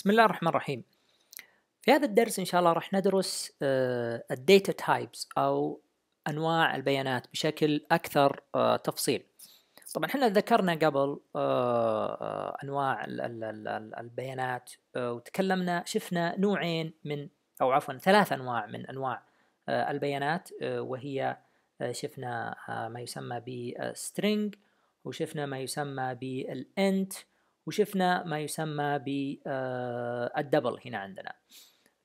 بسم الله الرحمن الرحيم في هذا الدرس إن شاء الله راح ندرس آه، الداتا تايبس أو أنواع البيانات بشكل أكثر آه، تفصيل طبعا احنا ذكرنا قبل آه، أنواع البيانات وتكلمنا شفنا نوعين من أو عفوا ثلاث أنواع من أنواع البيانات وهي شفنا ما يسمى بالسترينج وشفنا ما يسمى بالانت وشفنا ما يسمى بالدبل آه، هنا عندنا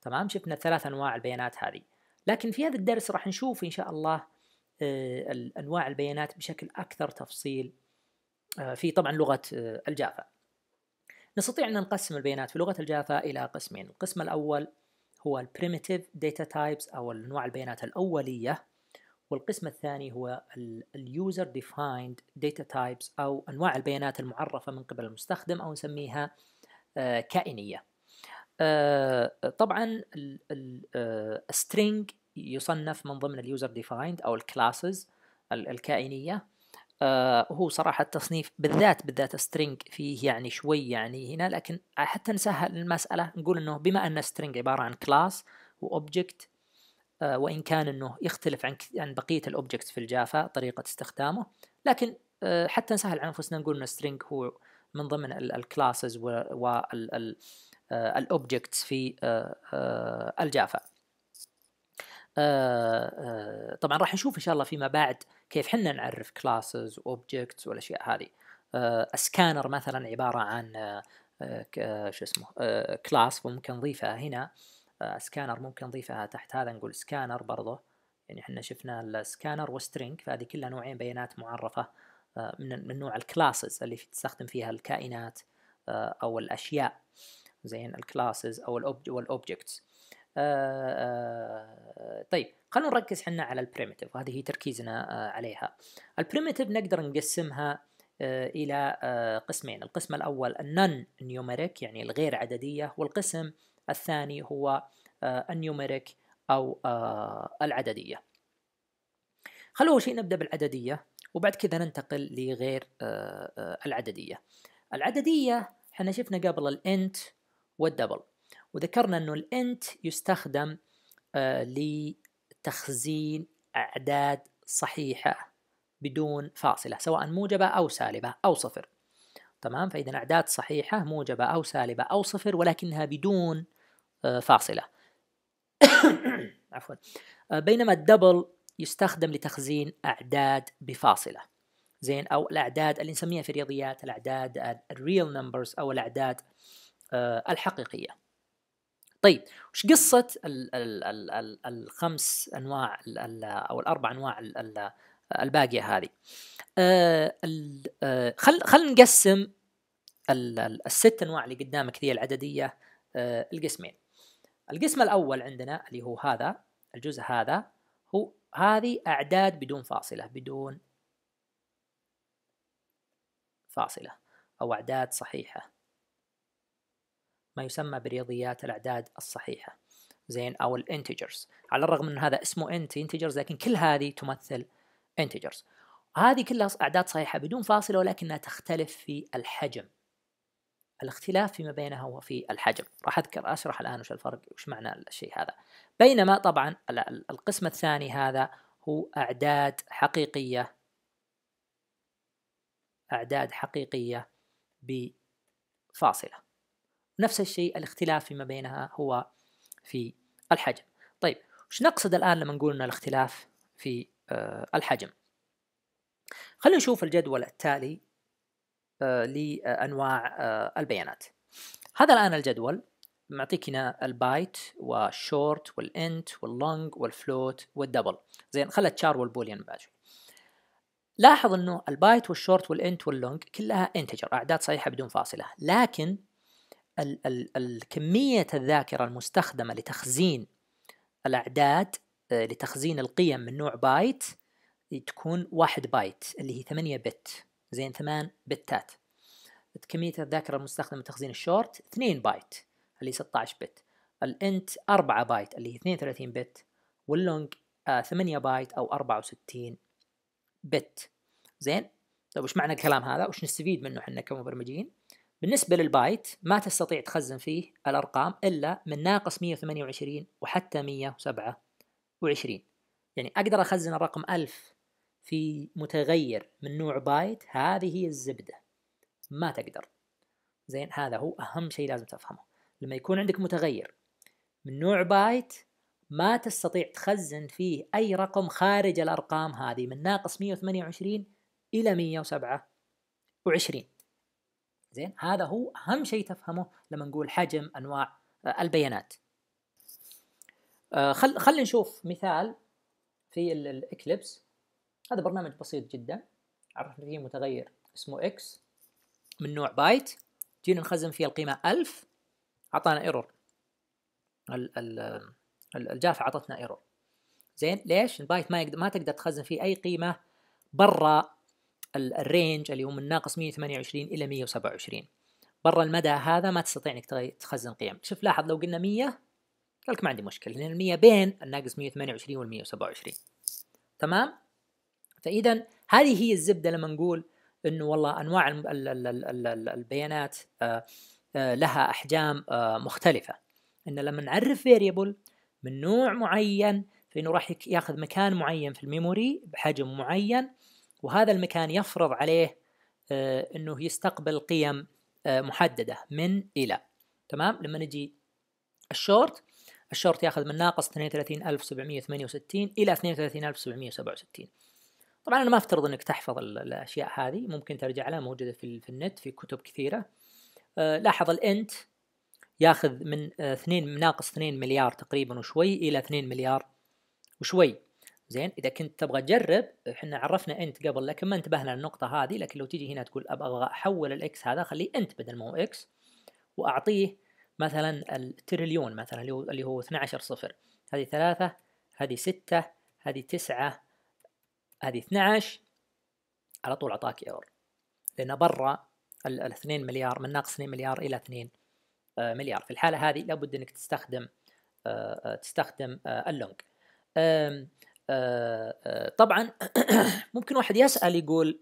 تمام شفنا ثلاث انواع البيانات هذه لكن في هذا الدرس راح نشوف ان شاء الله آه، انواع البيانات بشكل اكثر تفصيل آه، في طبعا لغه الجافا نستطيع ان نقسم البيانات في لغه الجافا الى قسمين القسم الاول هو ال primitive data types او انواع البيانات الاوليه والقسم الثاني هو اليوزر ديفايند داتا تايبس او انواع البيانات المعرفه من قبل المستخدم او نسميها آه، كائنيه آه، طبعا السترينج آه، يصنف من ضمن اليوزر ديفايند او الكلاسز الكائنيه هو صراحه التصنيف بالذات بالذات سترينج فيه يعني شوي يعني هنا لكن حتى نسهل المساله نقول انه بما ان سترينج عباره عن كلاس واوبجكت آه، وان كان انه يختلف عن عن بقيه الاوبجكتس في الجافا طريقه استخدامه لكن آه، حتى نسهل على انفسنا نقول ان string هو من ضمن الكلاسز والاوبجكتس آه، في الجافا طبعا راح نشوف ان شاء الله فيما بعد كيف حنا نعرف كلاسز واوبجكتس والاشياء هذه السكانر مثلا عباره عن شو اسمه كلاس وممكن نضيفها هنا سكانر ممكن نضيفها تحت هذا نقول سكانر برضه يعني احنا شفنا السكانر وسترينج فهذه كلها نوعين بيانات معرفة آه، من من نوع الكلاسز اللي تستخدم فيها الكائنات آه، او الاشياء زين الكلاسز او والاوبجكتس آه، طيب خلونا نركز حنا على البريمتيف وهذه هي تركيزنا عليها البريمتيف نقدر نقسمها الى قسمين القسم الاول النون نيوميريك يعني الغير عدديه والقسم الثاني هو آه، النيوميريك أو آه، العددية خلونا أول شيء نبدأ بالعددية وبعد كذا ننتقل لغير آه، العددية العددية احنا شفنا قبل الانت والدبل وذكرنا انه الانت يستخدم لتخزين اعداد صحيحه بدون فاصله سواء موجبه او سالبه او صفر تمام فاذا اعداد صحيحه موجبه او سالبه او صفر ولكنها بدون فاصلة عفوا آه، بينما الدبل يستخدم لتخزين أعداد بفاصلة زين أو الأعداد اللي نسميها في الرياضيات الأعداد الريل نمبرز أو الأعداد آه، الحقيقية طيب وش قصة الـ الـ الـ الـ الخمس أنواع أو الأربع أنواع الـ الـ الباقية هذه آه، خل خل نقسم الـ الست أنواع اللي قدامك ذي العددية القسمين القسم الأول عندنا اللي هو هذا الجزء هذا هو هذه أعداد بدون فاصلة بدون فاصلة أو أعداد صحيحة ما يسمى برياضيات الأعداد الصحيحة زين أو الانتجرز على الرغم من هذا اسمه انت انتجرز لكن كل هذه تمثل انتجرز هذه كلها أعداد صحيحة بدون فاصلة ولكنها تختلف في الحجم الاختلاف فيما بينها وفي الحجم راح أذكر أشرح الآن وش الفرق وش معنى الشيء هذا بينما طبعا القسم الثاني هذا هو أعداد حقيقية أعداد حقيقية بفاصلة نفس الشيء الاختلاف فيما بينها هو في الحجم طيب وش نقصد الآن لما نقول أن الاختلاف في آه، الحجم خلينا نشوف الجدول التالي آه، لانواع آه، البيانات هذا الان الجدول معطيك هنا البايت والشورت والانت واللونج والفلوت والدبل زين خلى التشار والبوليان بعد لاحظ انه البايت والشورت والانت واللونج كلها انتجر اعداد صحيحه بدون فاصله لكن ال ال الكميه الذاكره المستخدمه لتخزين الاعداد آه، لتخزين القيم من نوع بايت تكون واحد بايت اللي هي 8 بت زين 8 بتات كمية الذاكرة المستخدمة تخزين الشورت 2 بايت اللي 16 بت الانت 4 بايت اللي هي 32 بت واللونج 8 آه، بايت او 64 بت زين طيب وش معنى الكلام هذا وش نستفيد منه احنا كمبرمجين بالنسبة للبايت ما تستطيع تخزن فيه الأرقام إلا من ناقص 128 وحتى 127 يعني أقدر أخزن الرقم 1000 في متغير من نوع بايت هذه هي الزبدة ما تقدر زين هذا هو أهم شيء لازم تفهمه لما يكون عندك متغير من نوع بايت ما تستطيع تخزن فيه أي رقم خارج الأرقام هذه من ناقص 128 إلى 127 زين هذا هو أهم شيء تفهمه لما نقول حجم أنواع آه، البيانات آه، خل خلينا نشوف مثال في الإكليبس هذا برنامج بسيط جدا عرفنا فيه متغير اسمه اكس من نوع بايت جينا نخزن فيه القيمة 1000 أعطانا ايرور الجافة أعطتنا ايرور زين ليش البايت ما يقدر ما تقدر تخزن فيه أي قيمة برا الرينج اللي هو من ناقص 128 إلى 127 برا المدى هذا ما تستطيع انك تخزن قيم شوف لاحظ لو قلنا 100 قال لك ما عندي مشكلة لأن 100 بين الناقص 128 وال 127 تمام فاذا هذه هي الزبده لما نقول انه والله انواع البيانات آه، آه، لها احجام آه، مختلفه ان لما نعرف فيريبل من نوع معين فانه راح ياخذ مكان معين في الميموري بحجم معين وهذا المكان يفرض عليه انه يستقبل قيم محدده من الى تمام لما نجي الشورت الشورت ياخذ من ناقص 32768 الى 32767 طبعا انا ما افترض انك تحفظ الاشياء هذه ممكن ترجع لها موجوده في, النت في كتب كثيره آه، لاحظ الانت ياخذ من 2 آه، ناقص 2 مليار تقريبا وشوي الى 2 مليار وشوي زين اذا كنت تبغى تجرب احنا عرفنا انت قبل لكن ما انتبهنا للنقطه هذه لكن لو تيجي هنا تقول ابغى احول الاكس هذا خليه انت بدل ما هو اكس واعطيه مثلا التريليون مثلا اللي هو 12 صفر هذه ثلاثة هذه ستة هذه تسعة هذه 12 على طول اعطاك ايرور لان برا ال 2 مليار من ناقص 2 مليار الى 2 آه، مليار في الحاله هذه لابد انك تستخدم آه، آه، تستخدم اللونج طبعا ممكن واحد يسال يقول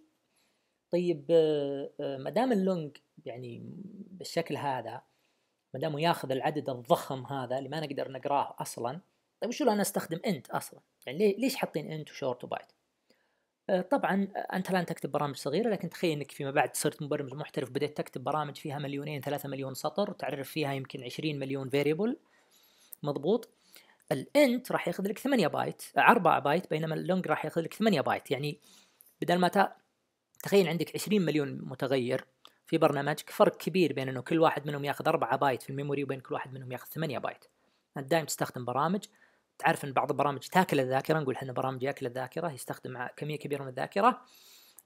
طيب ما دام اللونج يعني بالشكل هذا ما دام ياخذ العدد الضخم هذا اللي ما نقدر نقراه اصلا طيب شو انا استخدم انت اصلا يعني ليش حاطين انت وشورت وبايت آه، طبعا آه، انت الان تكتب برامج صغيره لكن تخيل انك فيما بعد صرت مبرمج محترف بديت تكتب برامج فيها مليونين ثلاثة مليون سطر تعرف فيها يمكن 20 مليون فيريبل مضبوط الانت راح ياخذ لك 8 بايت 4 بايت بينما اللونج راح ياخذ لك 8 بايت يعني بدل ما تخيل عندك 20 مليون متغير في برنامجك فرق كبير بين انه كل واحد منهم ياخذ 4 بايت في الميموري وبين كل واحد منهم ياخذ 8 بايت انت دائما تستخدم برامج تعرف ان بعض البرامج تاكل الذاكره نقول احنا برامج ياكل الذاكره يستخدم كميه كبيره من الذاكره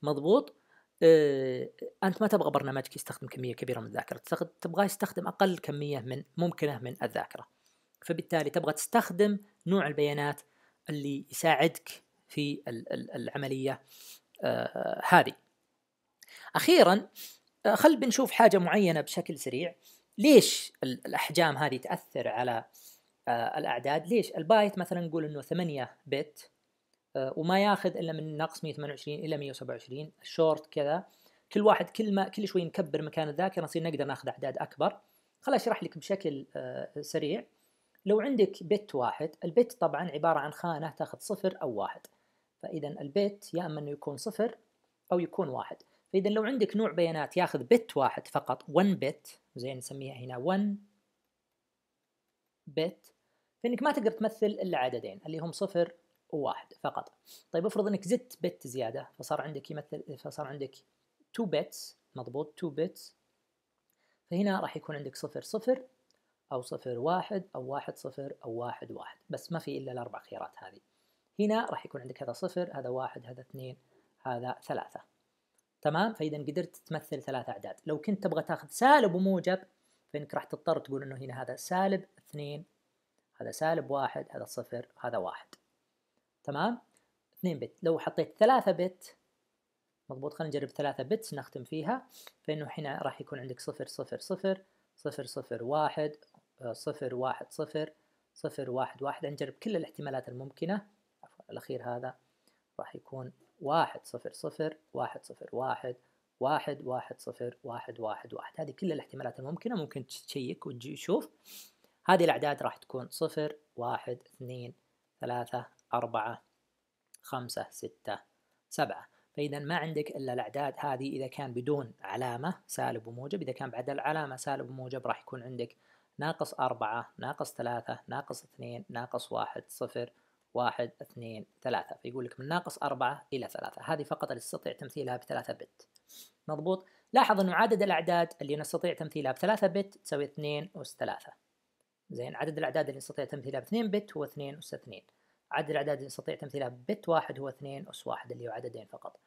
مضبوط آه، انت ما تبغى برنامجك يستخدم كميه كبيره من الذاكره تبغاه يستخدم اقل كميه من ممكنه من الذاكره فبالتالي تبغى تستخدم نوع البيانات اللي يساعدك في العمليه آه هذه اخيرا آه، خل بنشوف حاجه معينه بشكل سريع ليش الاحجام هذه تاثر على آه، الاعداد ليش البايت مثلا نقول انه 8 بت آه، وما ياخذ الا من ناقص 128 الى 127 الشورت كذا كل واحد كل ما كل شوي نكبر مكان الذاكره نصير نقدر ناخذ اعداد اكبر خل اشرح لك بشكل آه، سريع لو عندك بت واحد البت طبعا عباره عن خانه تاخذ صفر او واحد فاذا البت يا اما انه يكون صفر او يكون واحد فاذا لو عندك نوع بيانات ياخذ بت واحد فقط 1 بت زين نسميها هنا 1 بت فانك ما تقدر تمثل الا عددين اللي هم صفر وواحد فقط طيب افرض انك زدت بت زياده فصار عندك يمثل فصار عندك 2 بتس مضبوط 2 بتس فهنا راح يكون عندك صفر صفر او صفر واحد او واحد صفر او واحد واحد بس ما في الا الاربع خيارات هذه هنا راح يكون عندك هذا صفر هذا واحد هذا اثنين هذا ثلاثة تمام فإذا قدرت تمثل ثلاث أعداد لو كنت تبغى تاخذ سالب وموجب فإنك راح تضطر تقول إنه هنا هذا سالب اثنين هذا سالب واحد هذا صفر هذا واحد تمام 2 بت لو حطيت 3 بت مضبوط خلينا نجرب 3 بت نختم فيها فإنه هنا راح يكون عندك صفر صفر صفر صفر صفر واحد آه، صفر واحد صفر صفر واحد واحد نجرب كل الاحتمالات الممكنة عفوا الأخير هذا راح يكون واحد صفر صفر واحد صفر واحد واحد واحد صفر واحد واحد واحد هذه كل الاحتمالات الممكنة ممكن تشيك وتشوف هذه الأعداد راح تكون صفر واحد اثنين ثلاثة أربعة خمسة ستة سبعة فإذا ما عندك إلا الأعداد هذه إذا كان بدون علامة سالب وموجب إذا كان بعد العلامة سالب وموجب راح يكون عندك ناقص أربعة ناقص ثلاثة ناقص اثنين ناقص واحد صفر واحد اثنين ثلاثة فيقول لك من ناقص أربعة إلى ثلاثة هذه فقط اللي تستطيع تمثيلها بثلاثة بت مضبوط لاحظ أنه عدد الأعداد اللي نستطيع تمثيلها بثلاثة بت تساوي اثنين وثلاثة ثلاثة زين عدد الاعداد اللي نستطيع تمثيلها ب 2 بت هو 2 اس 2 عدد الاعداد اللي نستطيع تمثيلها بت واحد هو 2 اس واحد اللي هو عددين فقط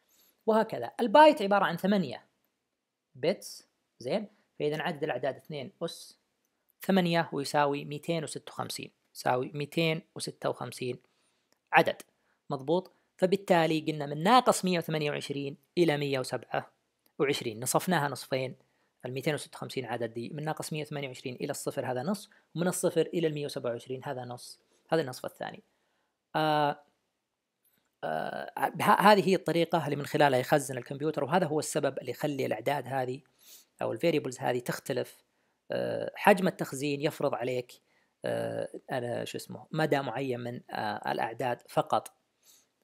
وهكذا البايت عباره عن 8 بتس زين فاذا عدد الاعداد 2 اس 8 ويساوي 256 يساوي 256 عدد مضبوط فبالتالي قلنا من ناقص 128 الى 127 نصفناها نصفين ال 256 عدد دي من ناقص 128 إلى الصفر هذا نص ومن الصفر إلى ال 127 هذا نص هذا النصف الثاني آه آه هذه هي الطريقة اللي من خلالها يخزن الكمبيوتر وهذا هو السبب اللي يخلي الأعداد هذه أو الفاريبلز هذه تختلف آه حجم التخزين يفرض عليك آه أنا شو اسمه مدى معين من آه الأعداد فقط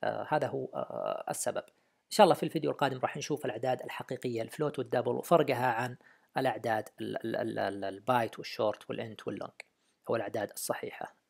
آه هذا هو آه السبب إن شاء الله في الفيديو القادم راح نشوف الأعداد الحقيقية الفلوت والدبل وفرقها عن الأعداد البايت والشورت والإنت واللونج أو الأعداد الصحيحة